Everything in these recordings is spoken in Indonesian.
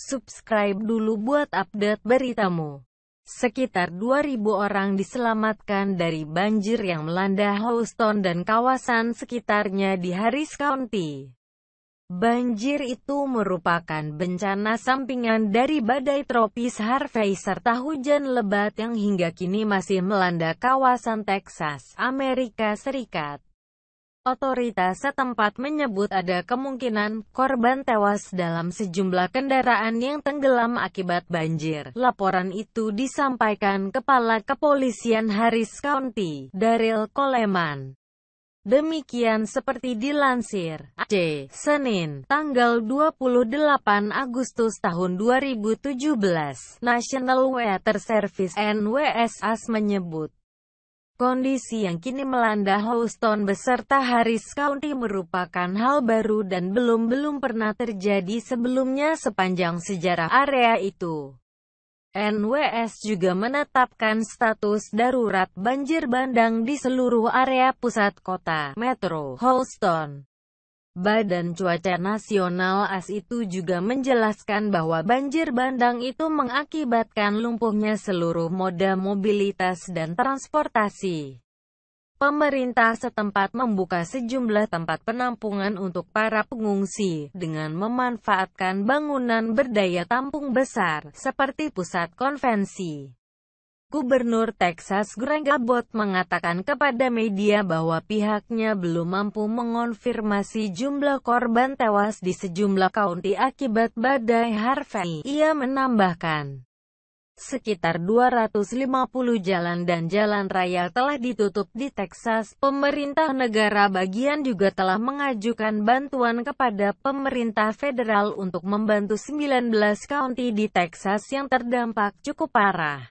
subscribe dulu buat update beritamu. Sekitar 2.000 orang diselamatkan dari banjir yang melanda Houston dan kawasan sekitarnya di Harris County. Banjir itu merupakan bencana sampingan dari badai tropis Harvey serta hujan lebat yang hingga kini masih melanda kawasan Texas, Amerika Serikat. Otoritas setempat menyebut ada kemungkinan korban tewas dalam sejumlah kendaraan yang tenggelam akibat banjir. Laporan itu disampaikan Kepala Kepolisian Harris County, Daryl Coleman. Demikian seperti dilansir C. Senin, tanggal 28 Agustus tahun 2017, National Weather Service NWSAS menyebut Kondisi yang kini melanda Houston beserta Harris County merupakan hal baru dan belum-belum pernah terjadi sebelumnya sepanjang sejarah area itu. NWS juga menetapkan status darurat banjir bandang di seluruh area pusat kota, Metro, Houston. Badan Cuaca Nasional AS itu juga menjelaskan bahwa banjir bandang itu mengakibatkan lumpuhnya seluruh moda mobilitas dan transportasi. Pemerintah setempat membuka sejumlah tempat penampungan untuk para pengungsi dengan memanfaatkan bangunan berdaya tampung besar, seperti pusat konvensi. Gubernur Texas Greg Abbott mengatakan kepada media bahwa pihaknya belum mampu mengonfirmasi jumlah korban tewas di sejumlah county akibat badai Harvey. Ia menambahkan, sekitar 250 jalan dan jalan raya telah ditutup di Texas. Pemerintah negara bagian juga telah mengajukan bantuan kepada pemerintah federal untuk membantu 19 county di Texas yang terdampak cukup parah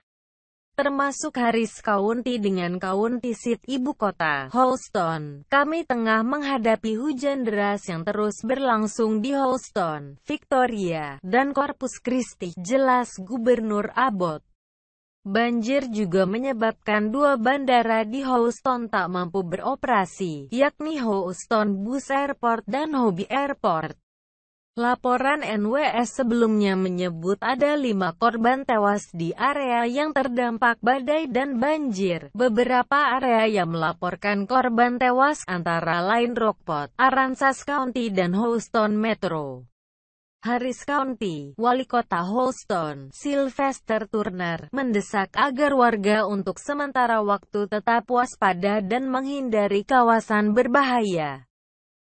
termasuk Harris County dengan county seat ibu kota, Houston. Kami tengah menghadapi hujan deras yang terus berlangsung di Houston, Victoria, dan Corpus Christi, jelas Gubernur Abbott. Banjir juga menyebabkan dua bandara di Houston tak mampu beroperasi, yakni Houston Bus Airport dan Hobby Airport. Laporan NWS sebelumnya menyebut ada lima korban tewas di area yang terdampak badai dan banjir. Beberapa area yang melaporkan korban tewas antara lain Rockport, Aransas County dan Houston Metro. Harris County, wali kota Houston, Sylvester Turner, mendesak agar warga untuk sementara waktu tetap waspada dan menghindari kawasan berbahaya.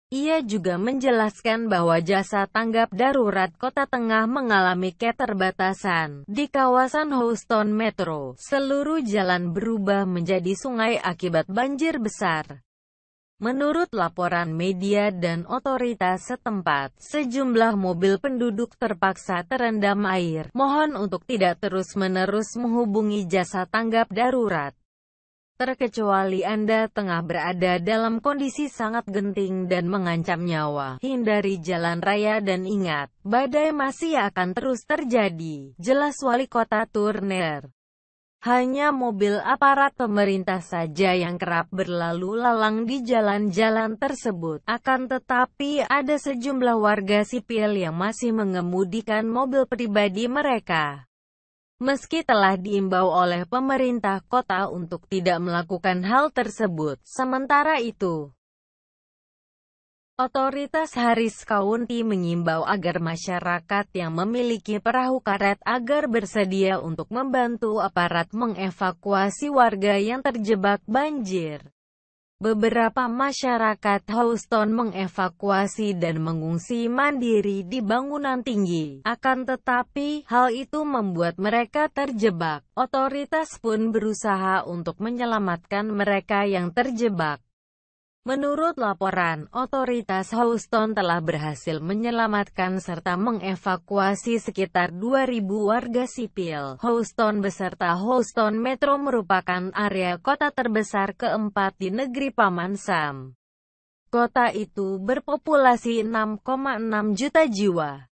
Ia juga menjelaskan bahwa jasa tanggap darurat Kota Tengah mengalami keterbatasan. Di kawasan Houston Metro, seluruh jalan berubah menjadi sungai akibat banjir besar. Menurut laporan media dan otoritas setempat, sejumlah mobil penduduk terpaksa terendam air. Mohon untuk tidak terus-menerus menghubungi jasa tanggap darurat. Terkecuali Anda tengah berada dalam kondisi sangat genting dan mengancam nyawa, hindari jalan raya dan ingat, badai masih akan terus terjadi, jelas wali kota Turner. Hanya mobil aparat pemerintah saja yang kerap berlalu lalang di jalan-jalan tersebut. Akan tetapi ada sejumlah warga sipil yang masih mengemudikan mobil pribadi mereka. Meski telah diimbau oleh pemerintah kota untuk tidak melakukan hal tersebut, sementara itu, otoritas Harris County mengimbau agar masyarakat yang memiliki perahu karet agar bersedia untuk membantu aparat mengevakuasi warga yang terjebak banjir. Beberapa masyarakat Houston mengevakuasi dan mengungsi mandiri di bangunan tinggi. Akan tetapi, hal itu membuat mereka terjebak. Otoritas pun berusaha untuk menyelamatkan mereka yang terjebak. Menurut laporan, otoritas Houston telah berhasil menyelamatkan serta mengevakuasi sekitar 2.000 warga sipil. Houston beserta Houston Metro merupakan area kota terbesar keempat di negeri Paman Sam. Kota itu berpopulasi 6,6 juta jiwa.